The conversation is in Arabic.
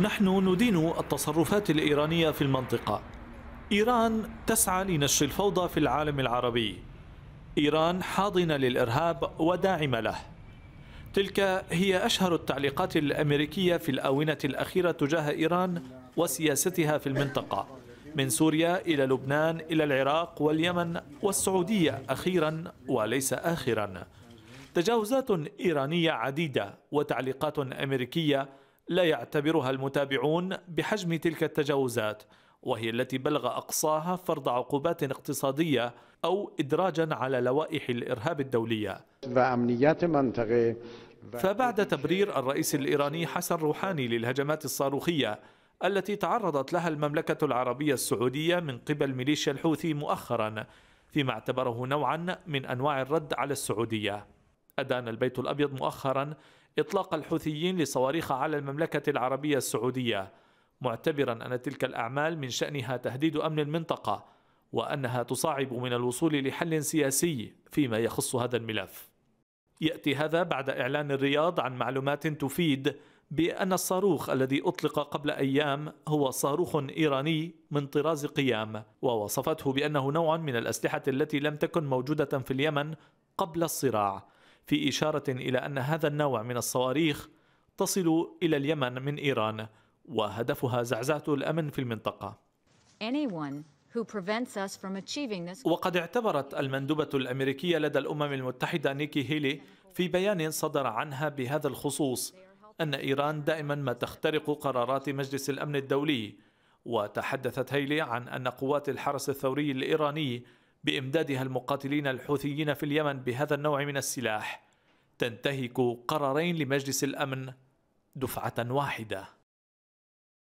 نحن ندين التصرفات الإيرانية في المنطقة إيران تسعى لنشر الفوضى في العالم العربي إيران حاضنة للإرهاب وداعمة له تلك هي أشهر التعليقات الأمريكية في الآونة الأخيرة تجاه إيران وسياستها في المنطقة من سوريا إلى لبنان إلى العراق واليمن والسعودية أخيرا وليس آخرا تجاوزات إيرانية عديدة وتعليقات أمريكية لا يعتبرها المتابعون بحجم تلك التجاوزات وهي التي بلغ أقصاها فرض عقوبات اقتصادية أو إدراجا على لوائح الإرهاب الدولية فبعد تبرير الرئيس الإيراني حسن روحاني للهجمات الصاروخية التي تعرضت لها المملكة العربية السعودية من قبل ميليشيا الحوثي مؤخرا فيما اعتبره نوعا من أنواع الرد على السعودية أدان البيت الأبيض مؤخرا إطلاق الحوثيين لصواريخ على المملكة العربية السعودية معتبرا أن تلك الأعمال من شأنها تهديد أمن المنطقة وأنها تصعب من الوصول لحل سياسي فيما يخص هذا الملف يأتي هذا بعد إعلان الرياض عن معلومات تفيد بأن الصاروخ الذي أطلق قبل أيام هو صاروخ إيراني من طراز قيام ووصفته بأنه نوع من الأسلحة التي لم تكن موجودة في اليمن قبل الصراع في إشارة إلى أن هذا النوع من الصواريخ تصل إلى اليمن من إيران وهدفها زعزعة الأمن في المنطقة وقد اعتبرت المندوبة الأمريكية لدى الأمم المتحدة نيكي هيلي في بيان صدر عنها بهذا الخصوص أن إيران دائما ما تخترق قرارات مجلس الأمن الدولي وتحدثت هيلي عن أن قوات الحرس الثوري الإيراني بإمدادها المقاتلين الحوثيين في اليمن بهذا النوع من السلاح تنتهك قرارين لمجلس الأمن دفعة واحدة